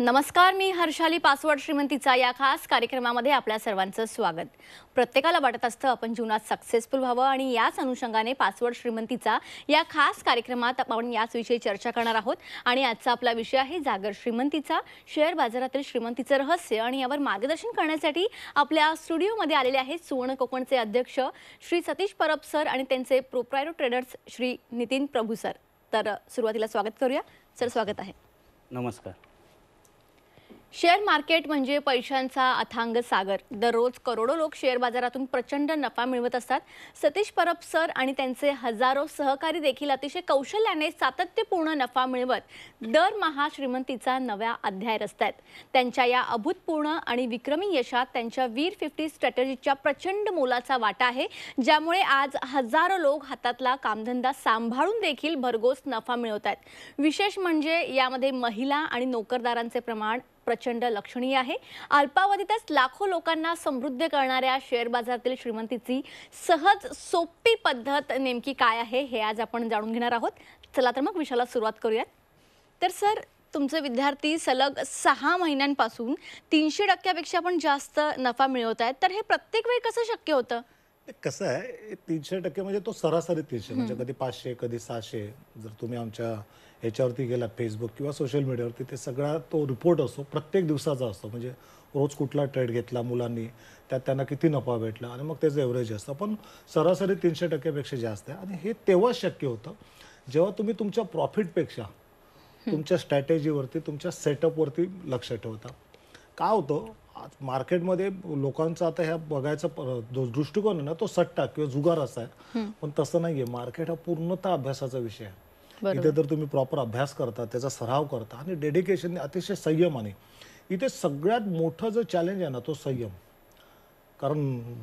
नमस्कार मी हर्षाली पासवर्ड श्रीमंतीचा या खास कार्यक्रमामध्ये आपल्या सर्वांचं स्वागत प्रत्येकाला वाटत असतं आपण जीवनात सक्सेसफुल व्हावं आणि याच अनुषंगाने पासवर्ड श्रीमंतीचा या खास कार्यक्रमात आपण याचविषयी चर्चा करणार आहोत आणि आजचा आपला विषय आहे जागर श्रीमंतीचा शेअर बाजारातील श्रीमंतीचं रहस्य आणि यावर मार्गदर्शन करण्यासाठी आपल्या स्टुडिओमध्ये आलेले आहेत सुवर्ण कोकणचे अध्यक्ष श्री सतीश परब सर आणि त्यांचे प्रोप्रायरो ट्रेडर्स श्री नितीन प्रभू सर तर सुरुवातीला स्वागत करूया सर स्वागत आहे नमस्कार शेअर मार्केट म्हणजे पैशांचा अथांग सागर दररोज करोडो लोक शेअर बाजारातून प्रचंड नफा मिळवत असतात सतीश परब सर आणि त्यांचे हजारो सहकारी देखील अतिशय कौशल्याने सातत्यपूर्ण नफा मिळवत दरमहा श्रीमंतीचा नव्या अध्याय रचतायत त्यांच्या या अभूतपूर्ण आणि विक्रमी यशात त्यांच्या वीर फिफ्टी स्ट्रॅटर्जीच्या प्रचंड मोलाचा वाटा आहे ज्यामुळे आज हजारो लोक हातातला कामधंदा सांभाळून देखील भरघोस नफा मिळवत आहेत विशेष म्हणजे यामध्ये महिला आणि नोकरदारांचे प्रमाण प्रचंड लक्षणीय आहे अल्पावधीतच लाखो लोकांना समृद्ध करणाऱ्या शेअर बाजारातील श्रीमंतीची सहज सोपी पद्धत नेमकी काय आहे हे आज आपण जाणून घेणार आहोत चला तर मग विषयाला सुरुवात करूयात तर सर तुमचे विद्यार्थी सलग सहा महिन्यांपासून तीनशे टक्क्यापेक्षा पण जास्त नफा मिळवत आहेत तर हे प्रत्येक वेळी कसं शक्य होतं कसं आहे तीनशे टक्के म्हणजे तो सरासरी तीनशे म्हणजे कधी पाचशे कधी सहाशे जर तुम्ही आमच्या ह्याच्यावरती गेला फेसबुक किंवा सोशल मीडियावरती ते सगळा तो रिपोर्ट असतो प्रत्येक दिवसाचा असतो म्हणजे रोज कुठला ट्रेड घेतला मुलांनी त्यात त्यांना किती नफा भेटला आणि मग त्याचं एव्हरेज असतं पण सरासरी तीनशे टक्क्यापेक्षा जास्त आहे आणि हे तेव्हा शक्य होतं जेव्हा तुम्ही तुमच्या प्रॉफिटपेक्षा तुमच्या स्ट्रॅटेजीवरती तुमच्या सेटअपवरती लक्ष ठेवता का होतं मार्केटमध्ये लोकांचा आता ह्या बघायचा दृष्टिकोन आहे ना तो सट्टा किंवा जुगार असा आहे पण तसं नाही आहे मार्केट हा पूर्णतः अभ्यासाचा विषय आहे इथे तर तुम्ही प्रॉपर अभ्यास करता त्याचा सराव करता आणि डेडिकेशन अतिशय संयमाने इथे सगळ्यात मोठं जो चॅलेंज आहे ना तो संयम कारण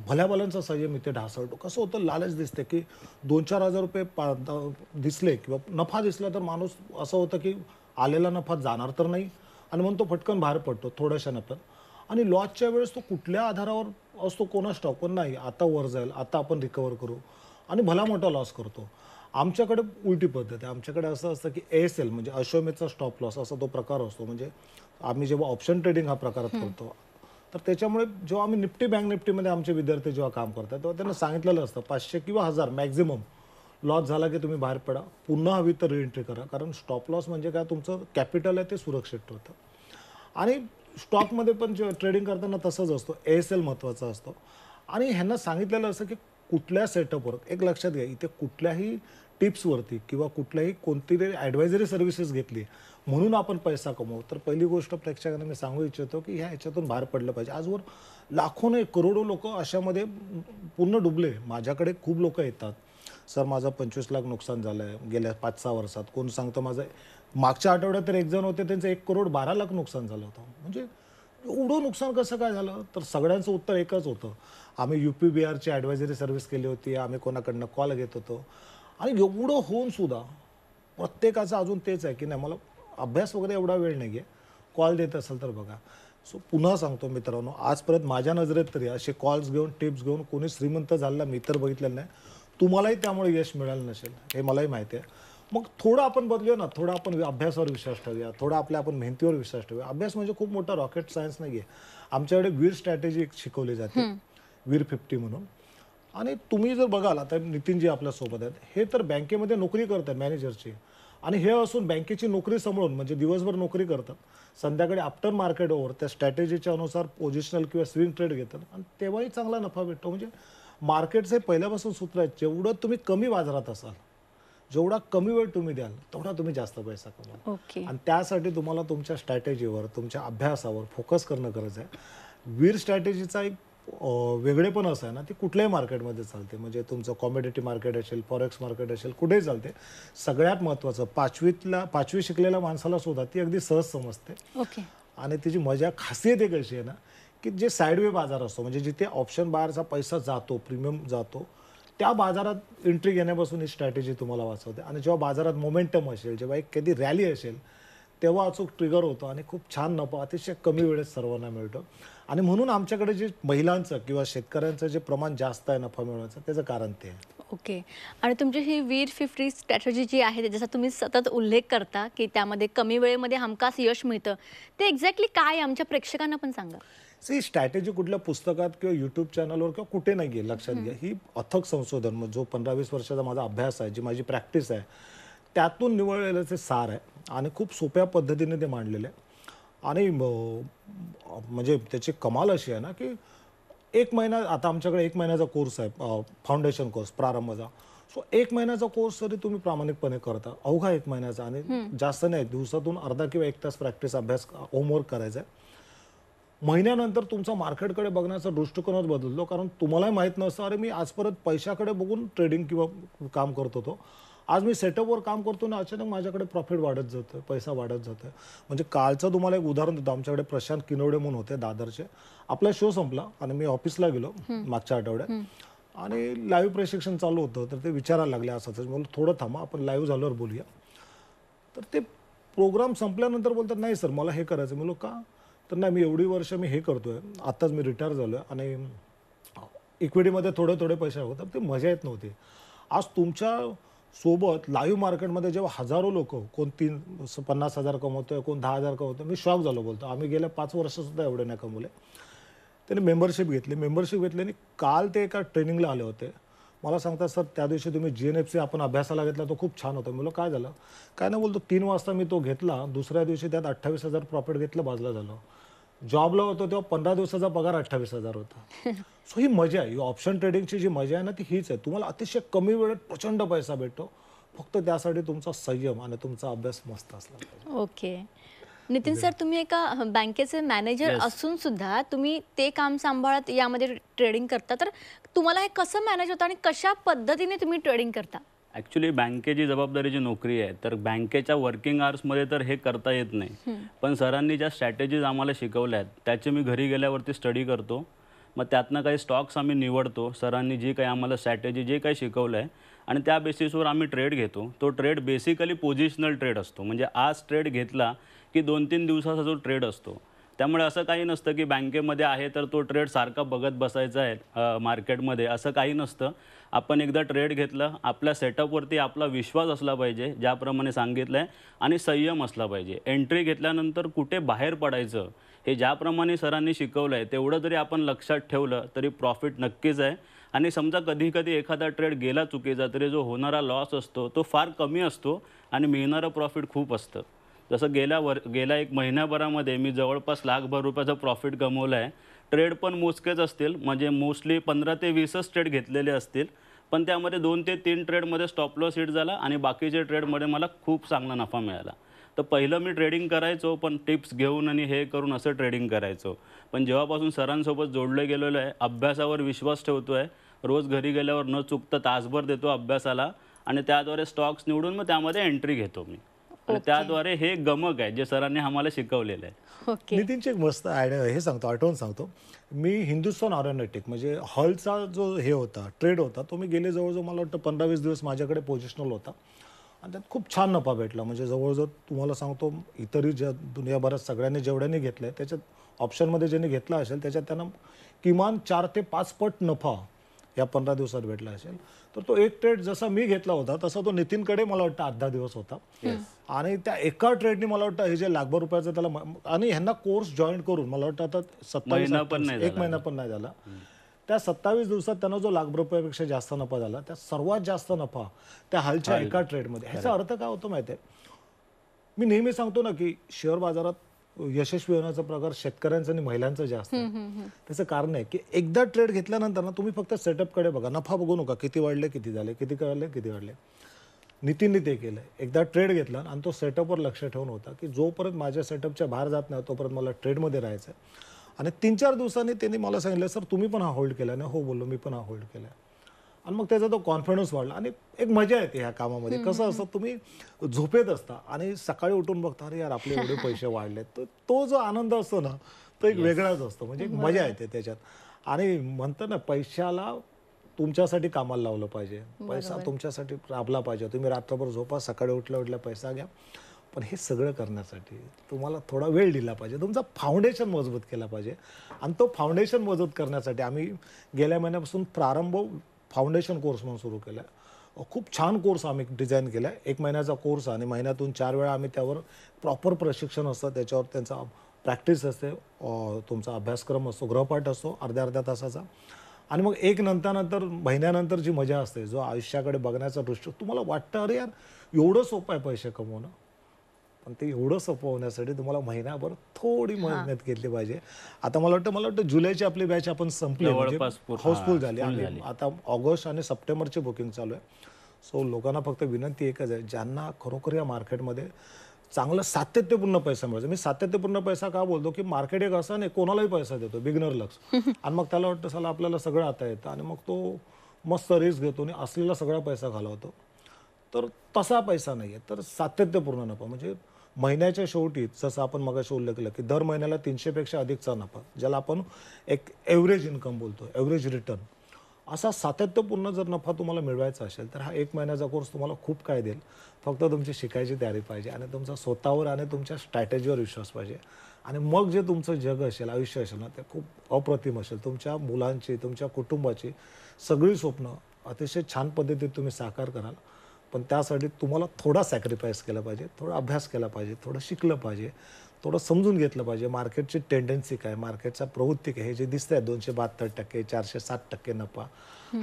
भल्याभल्यांचा संयम इथे ढासळतो कसं होतं लालच दिसते की दोन चार हजार रुपये दिसले किंवा नफा दिसला तर माणूस असं होतं की आलेला नफा जाणार तर नाही आणि म्हणून तो फटकन बाहेर पडतो थोड्याशा नफ्यात आणि लॉसच्या वेळेस तो कुठल्या आधारावर असतो कोणा स्टॉक पण नाही आता वर जाईल आता आपण रिकवर करू आणि भला मोठा लॉस करतो आमच्याकडे उलटी पद्धत आहे आमच्याकडे असं असतं की एस एल म्हणजे अश्वमेचा स्टॉप लॉस असा तो प्रकार असतो म्हणजे आम्ही जेव्हा ऑप्शन ट्रेडिंग हा प्रकार करतो तर त्याच्यामुळे जेव्हा आम्ही निफ्टी बँक निफ्टीमध्ये आमचे विद्यार्थी जेव्हा काम करतात तेव्हा त्यांना सांगितलेलं असतं पाचशे किंवा हजार मॅक्झिमम लॉस झाला की तुम्ही बाहेर पडा पुन्हा हवी तर रिएंट्री करा कारण स्टॉप लॉस म्हणजे काय तुमचं कॅपिटल आहे ते सुरक्षित ठेवतं आणि स्टॉकमध्ये पण जे ट्रेडिंग करताना तसंच असतो ए एस एल महत्त्वाचा असतो आणि ह्यांना सांगितलेलं असतं की कुठल्या सेटअपवर एक लक्षात घ्या इथे कुठल्याही टिप्सवरती किंवा कुठल्याही कोणती तरी ॲडवायझरी सर्व्हिसेस घेतली म्हणून आपण पैसा कमवू तर पहिली गोष्ट प्रेक्षकांना मी सांगू इच्छितो की ह्या ह्याच्यातून बाहेर पडलं पाहिजे आजवर लाखो नाही करोडो लोक अशामध्ये पूर्ण डुबले माझ्याकडे खूप लोक येतात सर माझं पंचवीस लाख नुकसान झालं आहे गेल्या पाच सहा वर्षात कोण सांगतं माझं मागच्या आठवड्यात तर एक जण होते त्यांचं एक करोड बारा लाख नुकसान झालं होतं म्हणजे एवढं नुकसान कसं काय झालं तर सगळ्यांचं उत्तर एकच होतं आम्ही यू पी बी आरची ॲडवायझरी सर्व्हिस केली होती आम्ही कोणाकडनं कॉल घेत होतो आणि एवढं होऊन सुद्धा प्रत्येकाचं अजून तेच आहे की नाही मला अभ्यास वगैरे एवढा वेळ नाही आहे कॉल देत असेल तर बघा सो पुन्हा सांगतो मित्रांनो आजपर्यंत माझ्या नजरेत तरी असे कॉल्स घेऊन टिप्स घेऊन कोणी श्रीमंत झालेला मी तर बघितलेलं नाही तुम्हालाही त्यामुळे यश मिळालं नसेल हे मलाही माहिती आहे मग थोडं आपण बदलूया ना थोडा आपण अभ्यासावर विश्वास ठेवूया थोडं आपल्या आपण मेहनतीवर विश्वास ठेवूया अभ्यास म्हणजे खूप मोठा रॉकेट सायन्स नाही आहे आमच्याकडे वीर स्ट्रॅटेजी शिकवली जाते वीर फिफ्टी म्हणून आणि तुम्ही जर बघाल आता नितीनजी आपल्यासोबत आहेत हे तर बँकेमध्ये नोकरी करतात मॅनेजरची आणि हे असून बँकेची नोकरी समळून म्हणजे दिवसभर नोकरी करतात संध्याकाळी आफ्टर मार्केट मार्केटवर त्या स्ट्रॅटेजीच्या अनुसार पोझिशनल किंवा स्विंग ट्रेड घेतात आणि तेव्हाही चांगला नफा भेटतो म्हणजे मार्केटचे पहिल्यापासून सूत्र आहे जेवढं तुम्ही कमी बाजारात असाल जेवढा कमी वेळ तुम्ही द्याल तेवढा तुम्ही जास्त पैसा कमाल okay. आणि त्यासाठी तुम्हाला तुमच्या स्ट्रॅटेजीवर तुमच्या अभ्यासावर फोकस करणं गरज आहे वीर स्ट्रॅटेजीचा एक वेगळेपण असं आहे ना ती कुठल्याही मार्केटमध्ये चालते म्हणजे तुमचं कॉमेडिटी मार्केट असेल फॉरेक्स मार्केट असेल कुठेही चालते सगळ्यात महत्त्वाचं पाचवीतला पाचवी शिकलेल्या माणसाला सुद्धा ती अगदी सहज समजते ओके आणि तिची मजा खासियत एक अशी आहे ना की जे साईडवे बाजार असतो म्हणजे जिथे ऑप्शन बाहेरचा पैसा जातो प्रीमियम जातो त्या बाजारात एंट्री घेण्यापासून ही स्ट्रॅटेजी तुम्हाला वाचवते आणि जेव्हा बाजारात मोमेंटम असेल जेव्हा एक कधी रॅली असेल तेव्हा अचूक ट्रिगर होतो आणि खूप छान नफा अतिशय कमी वेळेत सर्वांना मिळतो आणि म्हणून आमच्याकडे जे महिलांचं किंवा शेतकऱ्यांचं जे प्रमाण जास्त आहे नफा मिळवायचं त्याचं कारण ते आहे ओके आणि तुमची ही वीर फिफ्टी स्ट्रॅटर्जी जी आहे ज्याचा तुम्ही सतत उल्लेख करता की त्यामध्ये कमी वेळेमध्ये हमखास यश मिळतं ते एक्झॅक्टली काय आमच्या प्रेक्षकांना पण सांगा ही स्ट्रॅटेजी कुठल्या पुस्तकात किंवा युट्यूब चॅनलवर किंवा कुठे नाही घे लक्षात घ्या ही अथक संशोधन जो पंधरा वीस वर्षाचा माझा अभ्यास आहे जी माझी प्रॅक्टिस आहे त्यातून निवडलेलं ते सार आहे आणि खूप सोप्या पद्धतीने ते मांडलेलं आहे आणि म्हणजे त्याची कमाल अशी आहे ना की एक महिना आता आमच्याकडे एक महिन्याचा कोर्स आहे फाउंडेशन कोर्स प्रारंभचा सो एक महिन्याचा कोर्स जरी तुम्ही प्रामाणिकपणे करता अवघा एक महिन्याचा आणि जास्त नाही दिवसातून अर्धा किंवा एक तास प्रॅक्टिस अभ्यास होमवर्क करायचा आहे महिन्यानंतर तुमचा मार्केटकडे बघण्याचा दृष्टिकोनच बदलतो कारण तुम्हालाही माहीत नसतं अरे मी आजपर्यंत पैशाकडे बघून ट्रेडिंग किंवा काम करत होतो आज मी सेटअपवर काम करतो ना अचानक माझ्याकडे प्रॉफिट वाढत जातं पैसा वाढत जातं म्हणजे कालचं तुम्हाला एक उदाहरण देतो आमच्याकडे प्रशांत किनवडे म्हणून होते दादरचे आपला शो संपला आणि मी ऑफिसला गेलो मागच्या आठवड्यात आणि लाईव्ह प्रशिक्षण चालू होतं तर ते विचारायला लागले असंच म्हणून थोडं थांबा आपण लाईव्ह झाल्यावर बोलूया तर ते प्रोग्राम संपल्यानंतर बोलतात नाही सर मला हे करायचं म्हणून का तर नाही मी एवढी वर्ष मी हे करतोय आताच आत्ताच मी रिटायर झालो आणि इक्विटीमध्ये थोडे थोडे पैसे होतात ते मजा येत नव्हती आज तुमच्या सोबत लाईव्ह मार्केटमध्ये जेव्हा हजारो लोक कोण तीन पन्नास हजार कमवतोय कोण दहा हजार कमवतो मी शॉक झालो बोलतो आम्ही गेल्या पाच वर्षसुद्धा एवढे नाही कमवले त्याने मेंबरशिप घेतली मेंबरशिप घेतली आणि काल ते एका ट्रेनिंगला आले होते मला सांगतात सर त्या दिवशी तुम्ही जी एन एफ सी आपण अभ्यासाला घेतला तो खूप छान होता मुलं काय झालं काय नाही बोलतो तीन वाजता मी तो घेतला दुसऱ्या दिवशी त्यात अठ्ठावीस हजार प्रॉफिट घेतलं बाजला झालं जॉबला होतो तेव्हा पंधरा दिवसाचा पगार अठ्ठावीस हजार होता सो ही मजा आहे ही ऑप्शन ट्रेडिंगची जी मजा आहे ना ती हीच आहे तुम्हाला अतिशय कमी वेळेत प्रचंड पैसा भेटतो फक्त त्यासाठी तुमचा संयम आणि तुमचा अभ्यास मस्त असला ओके नितीन सर तुम्ही एका बँकेचे मॅनेजर असून सुद्धा तुम्ही ते काम सांभाळत यामध्ये ट्रेडिंग करता तर तुम्हाला हे कसं मॅनेज होतं आणि कशा पद्धतीने तुम्ही ट्रेडिंग करता ॲक्च्युली बँकेची जबाबदारीची नोकरी आहे तर बँकेच्या वर्किंग आवर्समध्ये तर हे करता येत नाही पण सरांनी ज्या स्ट्रॅटेजीज आम्हाला शिकवल्या आहेत त्याचे मी घरी गेल्यावरती स्टडी करतो मग त्यातनं काही स्टॉक्स आम्ही निवडतो सरांनी जी काही आम्हाला स्ट्रॅटेजी जे काही शिकवलं आहे आणि त्या बेसिसवर आम्ही ट्रेड घेतो तो ट्रेड बेसिकली पोझिशनल ट्रेड असतो म्हणजे आज ट्रेड घेतला की दोन तीन दिवसाचा जो ट्रेड असतो त्यामुळे असं काही नसतं की बँकेमध्ये आहे तर तो ट्रेड सारखा बघत बसायचा आहे मार्केटमध्ये असं काही नसतं आपण एकदा ट्रेड घेतलं आपल्या सेटअपवरती आपला विश्वास असला पाहिजे ज्याप्रमाणे सांगितलं आहे आणि संयम असला पाहिजे एंट्री घेतल्यानंतर कुठे बाहेर पडायचं हे ज्याप्रमाणे सरांनी शिकवलं आहे तेवढं जरी आपण लक्षात ठेवलं तरी प्रॉफिट नक्कीच आहे आणि समजा कधीकधी एखादा ट्रेड गेला चुकीचा तरी जो होणारा लॉस असतो तो फार कमी असतो आणि मिळणारं प्रॉफिट खूप असतं जसं गेल्या वर गेल्या एक महिन्याभरामध्ये मी जवळपास लाखभर रुपयाचा प्रॉफिट गमवला आहे ट्रेड पण मोजकेच असतील म्हणजे मोस्टली पंधरा ते वीसच ट्रेड घेतलेले असतील पण त्यामध्ये दोन ते तीन ट्रेडमध्ये स्टॉप लॉस हिट झाला आणि बाकीचे ट्रेडमध्ये मला खूप चांगला नफा मिळाला तर पहिलं मी ट्रेडिंग करायचो पण टिप्स घेऊन आणि हे करून असं ट्रेडिंग करायचो पण जेव्हापासून सरांसोबत जोडलं गेलेलो आहे अभ्यासावर विश्वास ठेवतो आहे रोज घरी गेल्यावर न चुकता तासभर देतो अभ्यासाला आणि त्याद्वारे स्टॉक्स निवडून मग त्यामध्ये एंट्री घेतो मी त्याद्वारे हे गमक आहे जे सरांनी आम्हाला शिकवलेलं आहे ओके नितीनची एक मस्त आयडिया हे सांगतो आठवण सांगतो मी हिंदुस्थान ऑरोनॅटिक म्हणजे हॉलचा जो हे होता ट्रेड होता तो मी गेले जवळजवळ मला वाटतं पंधरा वीस दिवस माझ्याकडे पोझिशनल होता आणि त्यात खूप छान नफा भेटला म्हणजे जवळजवळ तुम्हाला सांगतो इतरही ज्या दुनियाभरात सगळ्यांनी जेवढ्याने घेतलं आहे त्याच्यात ऑप्शनमध्ये ज्यांनी घेतला असेल त्याच्यात त्यांना किमान चार ते पाच पट नफा या पंधरा दिवसात भेटला असेल तर तो एक ट्रेड जसा मी घेतला होता तसा तो नितीनकडे मला वाटतं आधा दिवस होता आणि त्या एका ट्रेडनी मला वाटतं हे जे लाखभर रुपयाचं त्याला आणि ह्यांना कोर्स जॉईन करून मला वाटतं आता सत्तावीस एक महिना पण नाही झाला त्या सत्तावीस दिवसात त्यांना जो लाख रुपयापेक्षा जास्त नफा झाला त्या सर्वात जास्त नफा त्या हालच्या एका ट्रेडमध्ये ह्याचा अर्थ काय होतो माहिती आहे मी नेहमी सांगतो ना की शेअर बाजारात यशस्वी होण्याचा प्रकार शेतकऱ्यांचा आणि महिलांचं जास्त त्याचं कारण आहे की एकदा ट्रेड घेतल्यानंतर ना तुम्ही फक्त सेटअपकडे बघा नफा बघू नका किती वाढले किती झाले किती कळले किती वाढले नितीनने ते केलं एकदा ट्रेड घेतला आणि तो सेटअपवर लक्ष ठेवून होता की जोपर्यंत माझ्या सेटअपच्या बाहेर जात नाही तोपर्यंत मला ट्रेडमध्ये राहायचं आहे आणि तीन चार दिवसांनी त्यांनी मला सांगितलं सर तुम्ही पण हा होल्ड केला ना हो बोललो मी पण हा होल्ड केला आणि मग त्याचा तो कॉन्फिडन्स वाढला आणि एक मजा येते ह्या कामामध्ये कसं असतं तुम्ही झोपेत असता आणि सकाळी उठून बघता अरे यार आपले एवढे पैसे वाढलेत तर तो जो आनंद असतो ना तो एक वेगळाच असतो म्हणजे एक मजा येते त्याच्यात आणि म्हणतं ना पैशाला तुमच्यासाठी कामाला लावलं पाहिजे पैसा तुमच्यासाठी राबला पाहिजे तुम्ही रात्रभर झोपा सकाळी उठल्या उठल्या पैसा घ्या पण हे सगळं करण्यासाठी तुम्हाला थोडा वेळ दिला पाहिजे तुमचा फाउंडेशन मजबूत केला पाहिजे आणि तो फाउंडेशन मजबूत करण्यासाठी आम्ही गेल्या महिन्यापासून प्रारंभ फाउंडेशन कोर्स म्हणून सुरू केला खूप छान कोर्स आम्ही डिझाईन केला एक महिन्याचा कोर्स आणि महिन्यातून चार वेळा आम्ही त्यावर प्रॉपर प्रशिक्षण असतं त्याच्यावर त्यांचा प्रॅक्टिस असते तुमचा अभ्यासक्रम असतो गृहपाठ असतो अर्ध्या अर्ध्या तासाचा आणि मग एक नंतर नंतर महिन्यानंतर जी मजा असते जो आयुष्याकडे बघण्याचा दृष्ट तुम्हाला वाटतं अरे यार एवढं सोपं आहे पैसे कमवणं पण ते एवढं सोपं होण्यासाठी तुम्हाला महिन्याभर थोडी मेहनत घेतली पाहिजे आता मला वाटतं मला वाटतं जुलैची आपली बॅच आपण संपली म्हणजे हाऊसफुल झाली आता ऑगस्ट आणि सप्टेंबरची बुकिंग चालू आहे सो लोकांना फक्त विनंती एकच आहे ज्यांना खरोखर या मार्केटमध्ये चांगला सातत्यपूर्ण पैसा मिळायचा मी सातत्यपूर्ण पैसा का बोलतो की मार्केट एक असा नाही कोणालाही पैसा देतो बिगनर लक्स आणि मग त्याला वाटतं साला आपल्याला सगळं आता येतं आणि मग तो मस्त रिस्क घेतो आणि असलेला सगळा पैसा घालवतो तर तसा पैसा नाही आहे तर सातत्यपूर्ण नफा म्हणजे महिन्याच्या शेवटी जसं आपण मगाशी उल्लेख केला की दर महिन्याला तीनशेपेक्षा अधिकचा नफा ज्याला आपण एक एव्हरेज इन्कम बोलतो एव्हरेज रिटर्न असा सातत्यपूर्ण जर नफा तुम्हाला मिळवायचा असेल तर हा एक महिन्याचा कोर्स तुम्हाला खूप काय देईल फक्त तुमची शिकायची तयारी पाहिजे आणि तुमचा स्वतःवर आणि तुमच्या स्ट्रॅटेजीवर विश्वास पाहिजे आणि मग जे तुमचं जग असेल आयुष्य असेल ना ते खूप अप्रतिम असेल तुमच्या मुलांची तुमच्या कुटुंबाची सगळी स्वप्न अतिशय छान पद्धतीत तुम्ही साकार कराल पण त्यासाठी तुम्हाला थोडा सॅक्रिफाईस केला पाहिजे थोडा अभ्यास केला पाहिजे थोडं शिकलं पाहिजे थोडं समजून घेतलं पाहिजे मार्केटची टेंडन्सी काय मार्केटचा प्रवृत्ती काय हे जे दिसतंय दोनशे बहात्तर टक्के चारशे सात टक्के नफा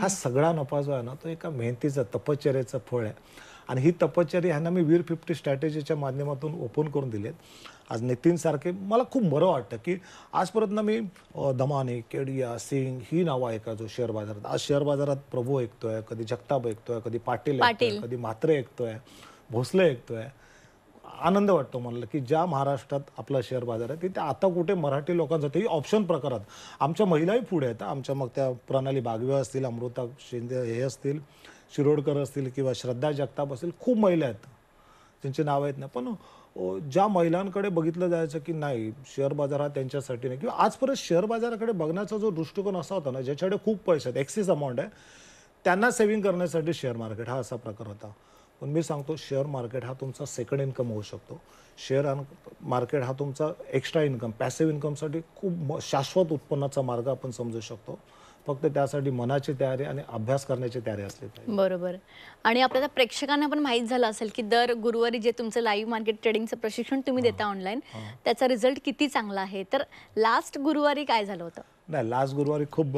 हा सगळा नफा जो आहे ना तो एका मेहनतीचा तपश्चर्याचं फळ आहे आणि ही तपश्चर्या ह्यांना मी वीर फिफ्टी स्ट्रॅटेजीच्या माध्यमातून ओपन करून दिलेत आज सारखे मला खूप बरं वाटतं की आजपर्यंत मी दमाने केडिया सिंग ही नावं ऐकायचो शेअर बाजारात आज शेअर बाजारात प्रभू ऐकतोय कधी जगताप ऐकतोय कधी पाटील ऐकतोय कधी मात्रे ऐकतोय भोसले ऐकतोय आनंद वाटतो मला की ज्या महाराष्ट्रात आपला शेअर बाजार आहे तिथे आता कुठे मराठी लोकांसाठी ऑप्शन प्रकारात आमच्या महिलाही पुढे आहेत आमच्या मग त्या प्रणाली बागवे असतील अमृता शिंदे हे असतील शिरोडकर असतील किंवा श्रद्धा जगताप असतील खूप महिला आहेत त्यांची नावं आहेत ना पण ज्या महिलांकडे बघितलं जायचं की नाही शेअर बाजार हा त्यांच्यासाठी नाही किंवा आजपर्यंत शेअर बाजाराकडे बघण्याचा जो दृष्टिकोन असा होता ना ज्याच्याकडे खूप पैसे आहेत एक्सेस अमाऊंट आहे त्यांना सेव्हिंग करण्यासाठी शेअर मार्केट हा असा प्रकार होता पण मी सांगतो शेअर मार्केट हा तुमचा सेकंड इन्कम होऊ शकतो शेअर मार्केट हा तुमचा एक्स्ट्रा इन्कम पॅसिव्ह इन्कमसाठी खूप शाश्वत उत्पन्नाचा मार्ग आपण समजू शकतो फक्त त्यासाठी मनाची तयारी आणि अभ्यास करण्याची तयारी असली पाहिजे बरोबर आणि आपल्याला प्रेक्षकांना पण माहीत झालं असेल की दर गुरुवारी जे तुमचं लाईव्ह मार्केट ट्रेडिंगचं प्रशिक्षण तुम्ही देता ऑनलाईन त्याचा रिझल्ट किती चांगला आहे तर लास्ट गुरुवारी काय झालं होतं नाही लास्ट गुरुवारी खूप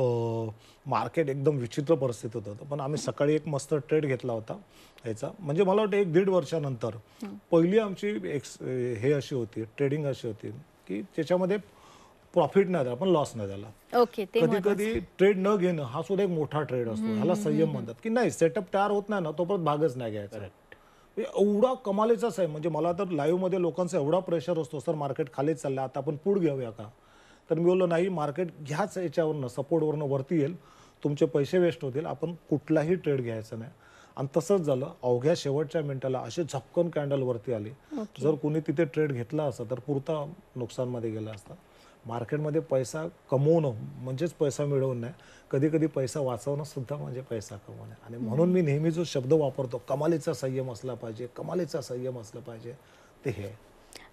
मार्केट एकदम विचित्र परिस्थितीत होतं पण आम्ही सकाळी एक मस्त ट्रेड घेतला होता याचा म्हणजे मला वाटतं एक दीड वर्षानंतर पहिली आमची एक्स हे अशी होती ट्रेडिंग अशी होती की त्याच्यामध्ये प्रॉफिट नाही झाला पण लॉस नाही द्याला कधी कधी ट्रेड न घेणं हा सुद्धा एक मोठा ट्रेड असतो ह्याला संयम म्हणतात की नाही सेटअप तयार होत नाही ना तो परत भागच नाही घ्यायचा म्हणजे एवढा कमालीचाच आहे म्हणजे मला तर लाईव्ह मध्ये लोकांचा एवढा प्रेशर असतो सर मार्केट खालीच चाललं आता आपण पुढ घेऊया का तर मी बोललो नाही मार्केट घ्याच याच्यावरनं सपोर्टवरनं वरती येईल तुमचे पैसे वेस्ट होतील आपण कुठलाही ट्रेड घ्यायचा नाही आणि तसंच झालं अवघ्या शेवटच्या मिनिटाला अशी झपकन कॅन्डल वरती आली जर कोणी तिथे ट्रेड घेतला असता तर पुरता मध्ये गेला असता मार्केटमध्ये पैसा कमवणं म्हणजेच पैसा मिळवणं नाही कधी कधी पैसा वाचवणं सुद्धा म्हणजे पैसा कमवणं आणि म्हणून मी नेहमी जो शब्द वापरतो कमालीचा संयम असला पाहिजे कमालीचा संयम असला पाहिजे ते हे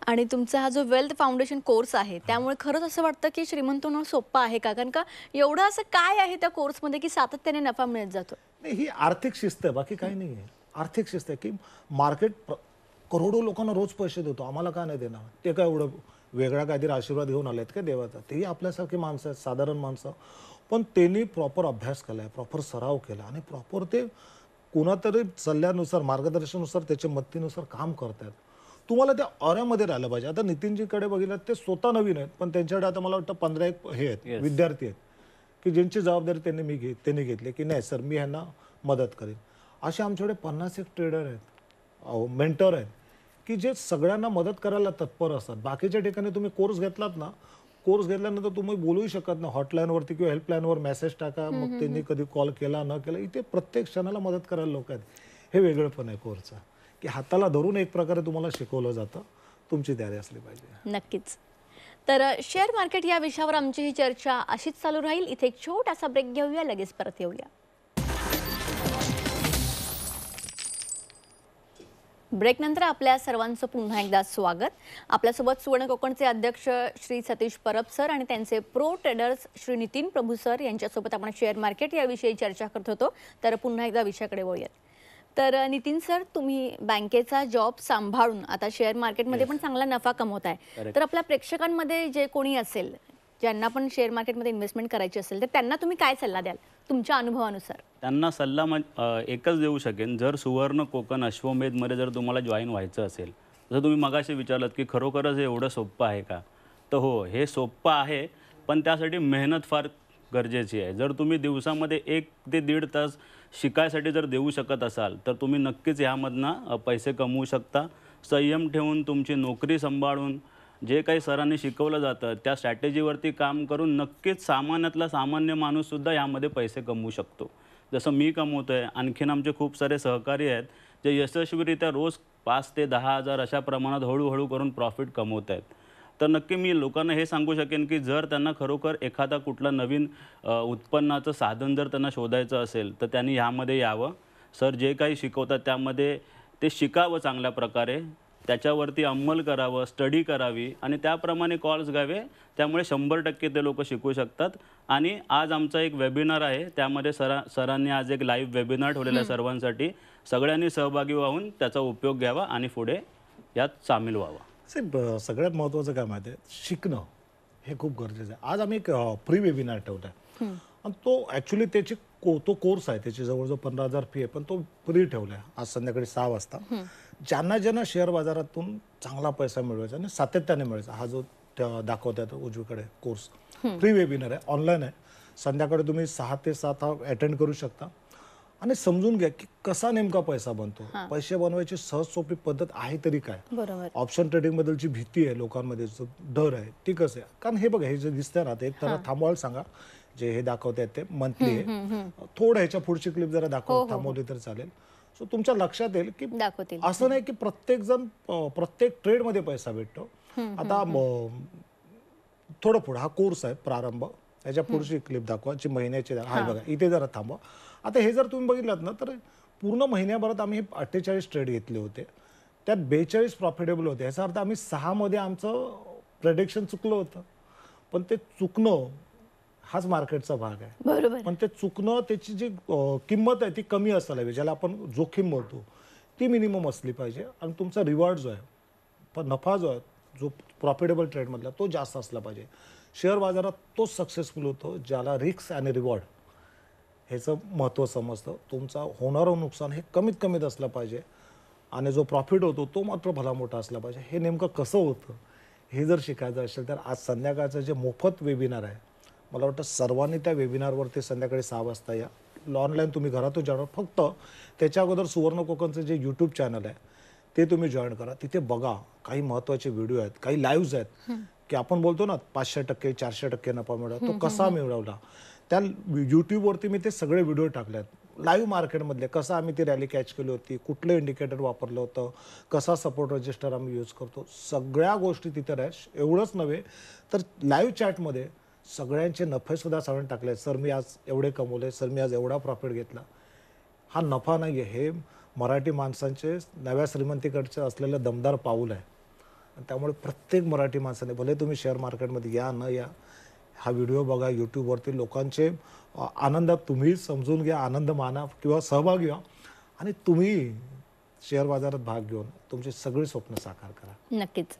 आणि तुमचा हा जो वेल्थ फाउंडेशन कोर्स आहे त्यामुळे खरंच असं वाटतं की श्रीमंत होणं सोपं आहे का कारण का एवढं असं काय आहे त्या कोर्समध्ये की सातत्याने नफा मिळत जातो नाही ही आर्थिक शिस्त आहे बाकी काही नाही आहे आर्थिक शिस्त आहे की मार्केट करोडो लोकांना रोज पैसे देतो आम्हाला का नाही देणार ते काय एवढं वेगळा काहीतरी आशीर्वाद घेऊन आले का देवाचा तेही आपल्यासारखी माणसं आहेत साधारण माणसं पण त्यांनी प्रॉपर अभ्यास केला आहे प्रॉपर सराव केला आणि प्रॉपर ते कोणातरी सल्ल्यानुसार मार्गदर्शनानुसार त्याच्या मत्तीनुसार काम करत आहेत तुम्हाला त्या अऱ्यामध्ये राहिलं पाहिजे आता नितीनजीकडे बघितलं ते स्वतः नवीन आहेत पण त्यांच्याकडे आता मला वाटतं पंधरा एक हे आहेत विद्यार्थी आहेत की ज्यांची जबाबदारी त्यांनी मी घेत त्यांनी घेतली की नाही सर मी ह्यांना मदत करेन असे आमच्याकडे पन्नास एक ट्रेडर आहेत मेंटर आहेत की जे सगळ्यांना मदत करायला तत्पर असतात बाकीच्या ठिकाणी तुम्ही कोर्स घेतलात ना कोर्स घेतल्यानंतर तुम्ही बोलूही शकत नाही हॉटलाईनवरती किंवा हेल्पलाईनवर मेसेज टाका मग त्यांनी कधी कॉल केला न केला इथे प्रत्येक क्षणाला मदत करायला लोक आहेत हे वेगळं पण आहे कोर्सचा की हाताला धरून एक प्रकारे तुम्हाला शिकवलं जातं तुमची तयारी असली पाहिजे नक्कीच तर शेअर मार्केट या विषयावर आमची ही चर्चा अशीच चालू राहील इथे एक छोटासा ब्रेक घेऊया लगेच परत येऊया ब्रेकनंतर आपल्या सर्वांचं पुन्हा एकदा स्वागत आपल्यासोबत सुवर्ण कोकणचे अध्यक्ष श्री सतीश परब सर आणि त्यांचे pro traders Shri Nitin Prabhu sir यांच्यासोबत आपण शेअर मार्केट याविषयी चर्चा करत होतो तर पुन्हा एकदा विषयाकडे वळूयात तर नितीन सर तुम्ही बँकेचा जॉब सांभाळून आता शेअर मार्केटमध्ये पण चांगला नफा कमवत आहे तर आपल्या प्रेक्षकांमध्ये जे कोणी असेल ज्यांना पण शेअर मार्केटमध्ये इन्व्हेस्टमेंट करायची असेल तर त्यांना तुम्ही काय सल्ला द्याल तुमच्या अनुभवानुसार त्यांना सल्ला एकच देऊ शकेन जर सुवर्ण कोकण अश्वमेधमध्ये जर तुम्हाला जॉईन व्हायचं असेल जर तुम्ही मगाशी विचारलं की खरोखरच हे एवढं सोप्पं आहे का तर हो हे सोप्पं आहे पण त्यासाठी मेहनत फार गरजेची आहे जर तुम्ही दिवसामध्ये एक ते दीड तास शिकायसाठी जर देऊ शकत असाल तर तुम्ही नक्कीच ह्यामधनं पैसे कमवू शकता संयम ठेवून तुमची नोकरी सांभाळून जे काही सरांनी शिकवलं जातं त्या स्ट्रॅटेजीवरती काम करून नक्कीच सामान्यातला सामान्य माणूससुद्धा यामध्ये पैसे कमवू शकतो जसं मी कमवतो आहे आणखीन आमचे खूप सारे सहकारी आहेत जे यशस्वीरित्या रोज पाच ते दहा हजार अशा प्रमाणात हळूहळू करून प्रॉफिट कमवत आहेत तर नक्की मी लोकांना हे सांगू शकेन की जर त्यांना खरोखर एखादा कुठला नवीन उत्पन्नाचं साधन जर त्यांना शोधायचं असेल तर त्यांनी ह्यामध्ये यावं सर जे काही शिकवतात त्यामध्ये ते शिकावं चांगल्या प्रकारे त्याच्यावरती अंमल करावं स्टडी करावी आणि त्याप्रमाणे कॉल्स घ्यावे त्यामुळे शंभर टक्के ते लोक शिकू शकतात आणि आज आमचा एक वेबिनार आहे त्यामध्ये सरा सरांनी आज एक लाईव्ह वेबिनार ठेवलेला आहे सर्वांसाठी सगळ्यांनी सहभागी व्हावून त्याचा उपयोग घ्यावा आणि पुढे यात सामील व्हावा साहेब सगळ्यात महत्त्वाचं काय माहिती आहे शिकणं हे खूप गरजेचं आहे आज आम्ही एक प्री वेबिनार ठेवत आहे आणि तो ऍक्च्युअली त्याची को तो कोर्स आहे त्याची जवळजवळ पंधरा हजार फी आहे पण तो फ्री ठेवला आज संध्याकाळी सहा वाजता ज्यांना ज्यांना शेअर बाजारातून चांगला पैसा मिळवायचा आणि सातत्याने मिळायचा हा जो दाखवतात उजवीकडे कोर्स फ्री वेबिनार आहे ऑनलाईन आहे संध्याकाळी तुम्ही सहा ते सात हा अटेंड करू शकता आणि समजून घ्या की कसा नेमका पैसा बनतो पैसे बनवायची सहज सोपी पद्धत आहे तरी काय ऑप्शन ट्रेडिंग बद्दल जी भीती आहे लोकांमध्ये जो डर आहे ती कसं आहे कारण हे बघा हे जे दिसतंय ना ते एक त्यांना थांबवायला सांगा जे हे दाखवत आहेत ते मंथली आहे थोडं ह्याच्या पुढची क्लिप जरा दाखव हो, हो, थांबवली हो. तर चालेल सो तुमच्या लक्षात येईल की असं नाही की प्रत्येक जण प्रत्येक ट्रेड मध्ये पैसा भेटतो आता थोडं पुढे हा कोर्स आहे प्रारंभ त्याच्या पुढची क्लिप दाखवा जी महिन्याची हाय बघा इथे जरा थांबवा आता हे जर तुम्ही बघितलं ना तर पूर्ण महिन्याभरात आम्ही अठ्ठेचाळीस ट्रेड घेतले होते त्यात बेचाळीस प्रॉफिटेबल होते याचा अर्थ आम्ही सहा मध्ये आमचं प्रेडिक्शन चुकलं होतं पण ते चुकणं हाच मार्केटचा भाग आहे पण ते चुकणं त्याची जी किंमत आहे ती कमी असायला हवी ज्याला आपण जोखीम म्हणतो ती मिनिमम असली पाहिजे आणि तुमचा रिवॉर्ड जो आहे पण नफा जो आहे जो प्रॉफिटेबल ट्रेडमधला तो जास्त असला पाहिजे शेअर बाजारात तो सक्सेसफुल होतो ज्याला रिक्स आणि रिवॉर्ड ह्याचं महत्त्व समजतं तुमचा होणारं नुकसान हे कमीत कमीत असलं पाहिजे आणि जो प्रॉफिट होतो तो मात्र भला मोठा असला पाहिजे हे नेमकं कसं होतं हे जर शिकायचं असेल तर आज संध्याकाळचं जे मोफत वेबिनार आहे मला वाटतं सर्वांनी त्या वेबिनारवरती संध्याकाळी सहा वाजता या ऑनलाईन तुम्ही घरातून जाणार फक्त त्याच्या अगोदर सुवर्ण कोकणचं जे यूट्यूब चॅनल आहे ते तुम्ही जॉईन करा तिथे बघा काही महत्त्वाचे व्हिडिओ आहेत काही लाईव्ज आहेत की आपण बोलतो ना पाचशे टक्के चारशे टक्के नफा मिळवला तो कसा मिळवला त्या यूट्यूबवरती मी ते सगळे व्हिडिओ टाकले आहेत लाईव्ह मार्केटमधले कसं आम्ही ती रॅली कॅच केली होती कुठलं इंडिकेटर वापरलं होतं कसा सपोर्ट रजिस्टर आम्ही यूज करतो सगळ्या गोष्टी तिथे रॅश एवढंच नव्हे तर लाईव्ह चॅटमध्ये सगळ्यांचे नफेसुद्धा सांगून टाकले सर मी आज एवढे कमवले सर मी आज एवढा प्रॉफिट घेतला हा नफा नाही आहे हे मराठी माणसांचे नव्या श्रीमंतीकडचं असलेलं दमदार पाऊल आहे त्यामुळे प्रत्येक मराठी माणसाने भले तुम्ही शेअर मार्केटमध्ये या न या हा व्हिडिओ बघा यूट्यूबवरती लोकांचे आनंदात तुम्ही समजून घ्या आनंद माना किंवा सहभाग घ्या आणि तुम्ही शेअर बाजारात भाग घेऊन तुमची सगळी स्वप्न साकार करा नक्कीच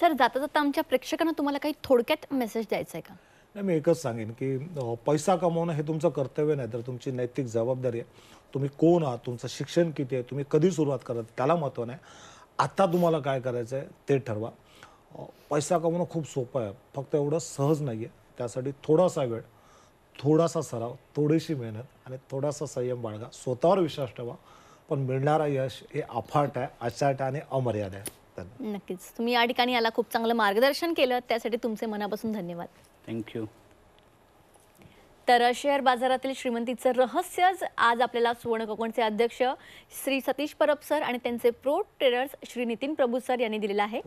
सर जाता जाता आमच्या प्रेक्षकांना तुम्हाला काही थोडक्यात मेसेज द्यायचा आहे का नाही मी एकच सांगेन की पैसा कमवणं हे तुमचं कर्तव्य नाही तर तुमची नैतिक जबाबदारी आहे तुम्ही कोण आहात तुमचं शिक्षण किती आहे तुम्ही कधी सुरुवात करत त्याला महत्त्व नाही आत्ता तुम्हाला काय करायचं आहे ते ठरवा पैसा कमवणं खूप सोपं आहे फक्त एवढं सहज नाही आहे त्यासाठी थोडासा वेळ थोडासा सराव थोडीशी मेहनत आणि थोडासा संयम बाळगा स्वतःवर विश्वास ठेवा पण मिळणारा यश हे अफाट आहे अचाट आणि अमर्याद आहे नक्कीच तुम्ही या ठिकाणी याला खूप चांगलं मार्गदर्शन केलं त्यासाठी तुमचे मनापासून धन्यवाद थँक्यू तर शेअर बाजारातील श्रीमंतीचं रहस्यच आज आपल्याला सुवर्ण कोकणचे अध्यक्ष श्री सतीश परब सर आणि त्यांचे pro traders Shri Nitin Prabhu sir यांनी दिलेलं आहे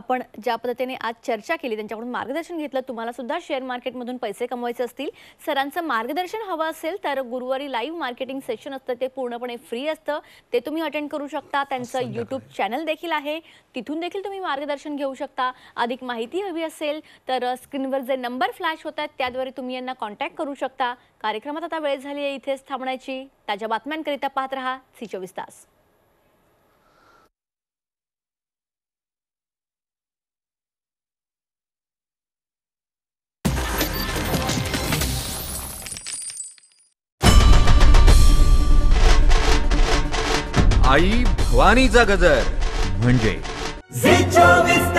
आपण ज्या पद्धतीने आज चर्चा केली त्यांच्याकडून मार्गदर्शन घेतलं तुम्हाला सुद्धा शेअर मार्केटमधून पैसे कमवायचे असतील सरांचं मार्गदर्शन हवं असेल तर गुरुवारी लाईव्ह मार्केटिंग सेशन असतं ते पूर्णपणे फ्री असतं ते तुम्ही अटेंड करू शकता त्यांचं यूट्यूब चॅनल देखील आहे तिथून देखील तुम्ही मार्गदर्शन घेऊ शकता अधिक माहिती हवी असेल तर स्क्रीनवर जे नंबर फ्लॅश होत आहेत त्याद्वारे तुम्ही यांना कॉन्टॅक्ट करू शकता शकता कार्यक्रमात आता वेळ झाली आहे इथेच थांबण्याची ताज्या बातम्यांकरिता पाहत रहा सी चोवीस तास आई भवानीचा गजर म्हणजे